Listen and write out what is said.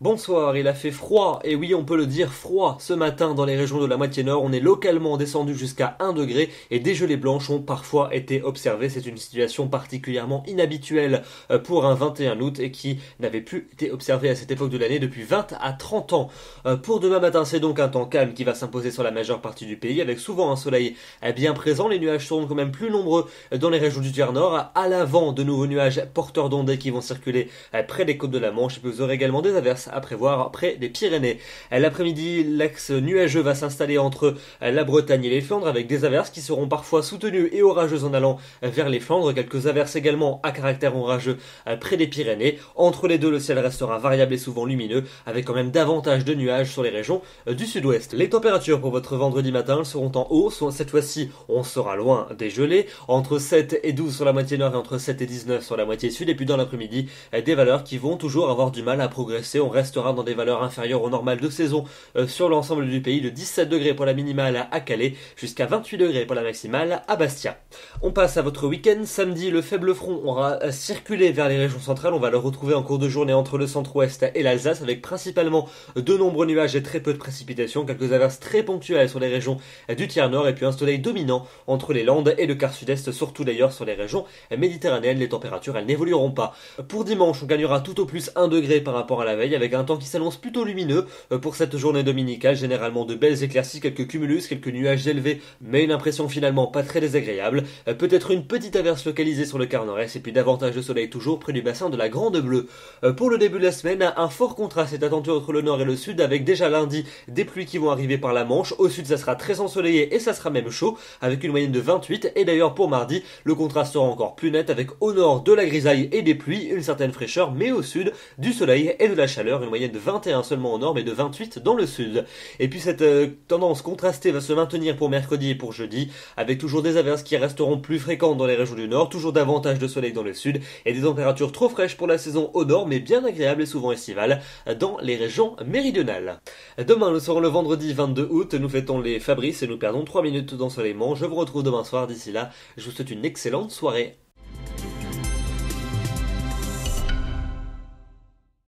Bonsoir, il a fait froid, et oui on peut le dire froid ce matin dans les régions de la moitié nord, on est localement descendu jusqu'à 1 degré et des gelées blanches ont parfois été observées, c'est une situation particulièrement inhabituelle euh, pour un 21 août et qui n'avait plus été observée à cette époque de l'année depuis 20 à 30 ans. Euh, pour demain matin c'est donc un temps calme qui va s'imposer sur la majeure partie du pays avec souvent un soleil eh bien présent, les nuages seront quand même plus nombreux euh, dans les régions du tiers nord, à l'avant de nouveaux nuages porteurs d'ondées qui vont circuler près des côtes de la Manche et puis vous aurez également des averses à prévoir près des Pyrénées. L'après-midi, l'axe nuageux va s'installer entre la Bretagne et les Flandres avec des averses qui seront parfois soutenues et orageuses en allant vers les Flandres. Quelques averses également à caractère orageux près des Pyrénées. Entre les deux, le ciel restera variable et souvent lumineux avec quand même davantage de nuages sur les régions du sud-ouest. Les températures pour votre vendredi matin seront en haut. Cette fois-ci, on sera loin des gelées. Entre 7 et 12 sur la moitié nord et entre 7 et 19 sur la moitié sud. Et puis dans l'après-midi, des valeurs qui vont toujours avoir du mal à progresser. On restera dans des valeurs inférieures aux normales de saison euh, sur l'ensemble du pays, de 17 degrés pour la minimale à Calais, jusqu'à 28 degrés pour la maximale à Bastia. On passe à votre week-end. Samedi, le faible front aura euh, circulé vers les régions centrales. On va le retrouver en cours de journée entre le centre-ouest et l'Alsace, avec principalement de nombreux nuages et très peu de précipitations, quelques averses très ponctuelles sur les régions du tiers nord, et puis un soleil dominant entre les Landes et le quart sud-est, surtout d'ailleurs sur les régions méditerranéennes. Les températures, elles n'évolueront pas. Pour dimanche, on gagnera tout au plus 1 degré par rapport à la veille, avec un temps qui s'annonce plutôt lumineux euh, pour cette journée dominicale, généralement de belles éclaircies, quelques cumulus, quelques nuages élevés, mais une impression finalement pas très désagréable, euh, peut-être une petite averse localisée sur le quart nord-est et puis davantage de soleil toujours près du bassin de la Grande Bleue. Euh, pour le début de la semaine, un fort contraste est attendu entre le nord et le sud avec déjà lundi des pluies qui vont arriver par la Manche, au sud ça sera très ensoleillé et ça sera même chaud avec une moyenne de 28 et d'ailleurs pour mardi le contraste sera encore plus net avec au nord de la grisaille et des pluies, une certaine fraîcheur mais au sud du soleil et de la chaleur une moyenne de 21 seulement au nord, mais de 28 dans le sud. Et puis cette euh, tendance contrastée va se maintenir pour mercredi et pour jeudi, avec toujours des averses qui resteront plus fréquentes dans les régions du nord, toujours davantage de soleil dans le sud, et des températures trop fraîches pour la saison au nord, mais bien agréables et souvent estivales dans les régions méridionales. Demain, nous serons le vendredi 22 août, nous fêtons les Fabrice et nous perdons 3 minutes d'ensoleillement. Je vous retrouve demain soir, d'ici là, je vous souhaite une excellente soirée.